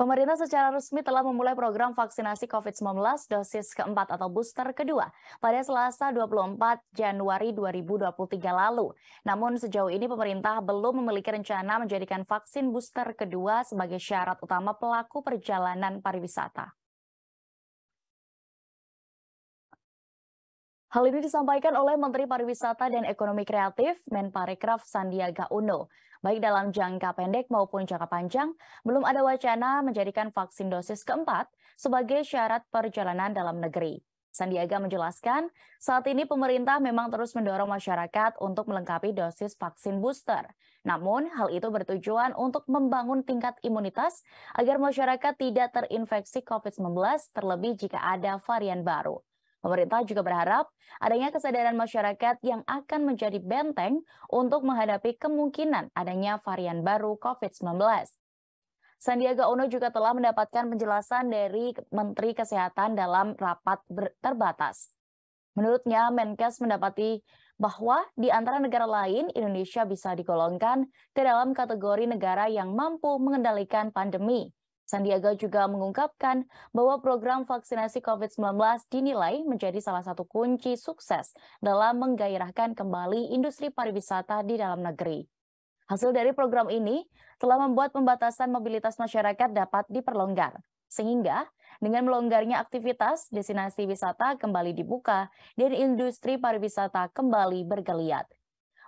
Pemerintah secara resmi telah memulai program vaksinasi COVID-19 dosis keempat atau booster kedua pada Selasa 24 Januari 2023 lalu. Namun sejauh ini pemerintah belum memiliki rencana menjadikan vaksin booster kedua sebagai syarat utama pelaku perjalanan pariwisata. Hal ini disampaikan oleh Menteri Pariwisata dan Ekonomi Kreatif Menparekraf Sandiaga Uno. Baik dalam jangka pendek maupun jangka panjang, belum ada wacana menjadikan vaksin dosis keempat sebagai syarat perjalanan dalam negeri. Sandiaga menjelaskan, saat ini pemerintah memang terus mendorong masyarakat untuk melengkapi dosis vaksin booster. Namun, hal itu bertujuan untuk membangun tingkat imunitas agar masyarakat tidak terinfeksi COVID-19 terlebih jika ada varian baru. Pemerintah juga berharap adanya kesadaran masyarakat yang akan menjadi benteng untuk menghadapi kemungkinan adanya varian baru COVID-19. Sandiaga Uno juga telah mendapatkan penjelasan dari Menteri Kesehatan dalam rapat terbatas. Menurutnya, Menkes mendapati bahwa di antara negara lain, Indonesia bisa digolongkan ke dalam kategori negara yang mampu mengendalikan pandemi. Sandiaga juga mengungkapkan bahwa program vaksinasi COVID-19 dinilai menjadi salah satu kunci sukses dalam menggairahkan kembali industri pariwisata di dalam negeri. Hasil dari program ini telah membuat pembatasan mobilitas masyarakat dapat diperlonggar, sehingga dengan melonggarnya aktivitas, destinasi wisata kembali dibuka dan industri pariwisata kembali bergeliat.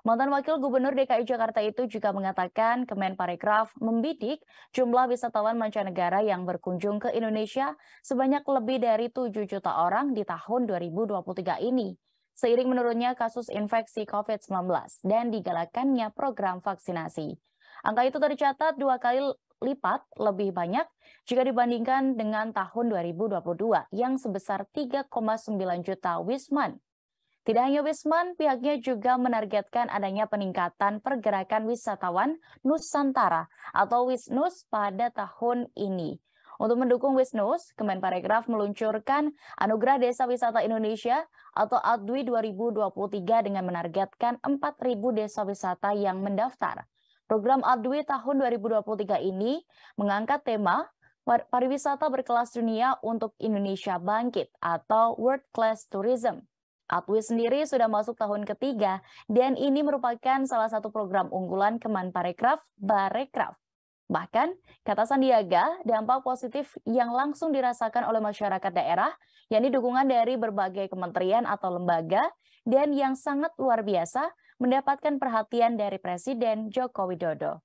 Mantan Wakil Gubernur DKI Jakarta itu juga mengatakan Kemenparekraf membidik jumlah wisatawan mancanegara yang berkunjung ke Indonesia sebanyak lebih dari 7 juta orang di tahun 2023 ini. Seiring menurunnya kasus infeksi COVID-19 dan digalakannya program vaksinasi. Angka itu tercatat dua kali lipat lebih banyak jika dibandingkan dengan tahun 2022 yang sebesar 3,9 juta wisman tidak hanya Wisman, pihaknya juga menargetkan adanya peningkatan pergerakan wisatawan Nusantara atau Wisnus pada tahun ini. Untuk mendukung Wisnus, Kemenparekraf meluncurkan Anugerah Desa Wisata Indonesia atau ADWI 2023 dengan menargetkan 4.000 desa wisata yang mendaftar. Program ADWI tahun 2023 ini mengangkat tema pariwisata berkelas dunia untuk Indonesia bangkit atau World Class Tourism. Atwi sendiri sudah masuk tahun ketiga dan ini merupakan salah satu program unggulan Kemenparekraf Barekraf. Bahkan, kata Sandiaga, dampak positif yang langsung dirasakan oleh masyarakat daerah, yakni dukungan dari berbagai kementerian atau lembaga, dan yang sangat luar biasa mendapatkan perhatian dari Presiden Joko Widodo.